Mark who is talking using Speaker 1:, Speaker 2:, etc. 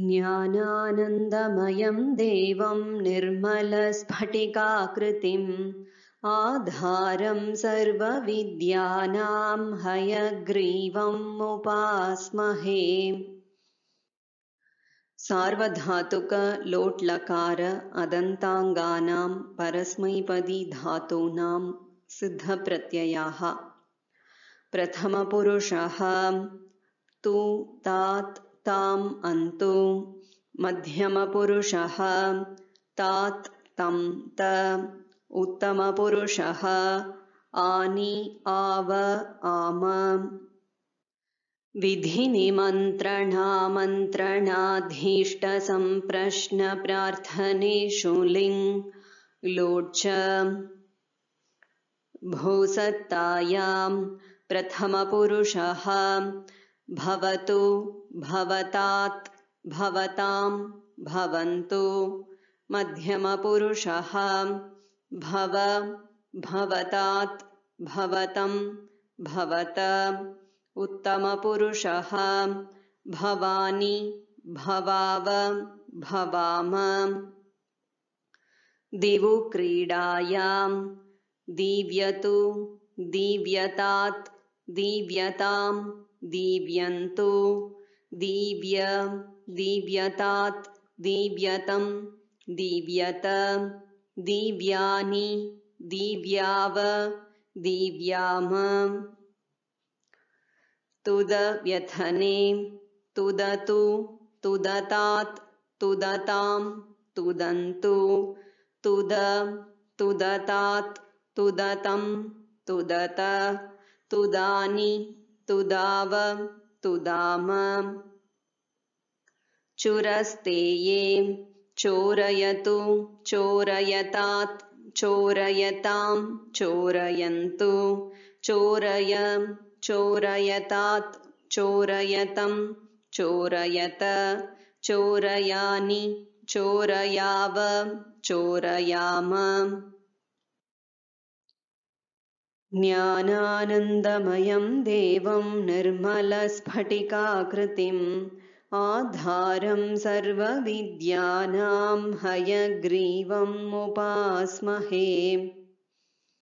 Speaker 1: न्दमयं देवं निर्मलस्फटिकाकृतिम् आधारं सर्वविद्यानां उपास्महे सार्वधातुक लोट्लकार अदन्ताङ्गानां परस्मैपदी धातूनां सिद्धप्रत्ययाः प्रथमपुरुषः तु तात् अन्तु मध्यमपुरुषः तात् तं त उत्तमपुरुषः आव विधिनिमन्त्रणामन्त्रणाधीष्टसम्प्रश्नप्रार्थनेषु लिङ् लोच भूसत्तायाम् प्रथमपुरुषः भवतु भवतात् भवताम् भवन्तु मध्यमपुरुषः भव भवतात् भवतम् उत्तमपुरुषः भवानि भवाव भवाम दिवु क्रीडायाम् दीव्यतु दीव्यतात् दीव्यताम् दीव्यन्तो दीव्य दीव्यतात् दीव्यतम् दीव्यत दीव्यानि दीव्याव दीव्याम तुदव्यथने तुदतु तुदतात् तुदताम् तुदन्तु तुद तुदतात् तुदतम् तुदत तुदानि तुदाव चुरस्तेये चोरयतु चोरयतात् चोरयतां चोरयन्तु चोरय चोरयतात् चोरयतं चोरयत चोरयानि चोरयाव चोरयाम ज्ञानानन्दमयम् देवं निर्मलस्फटिकाकृतिम् आधारं सर्वविद्यानां उपास्महे।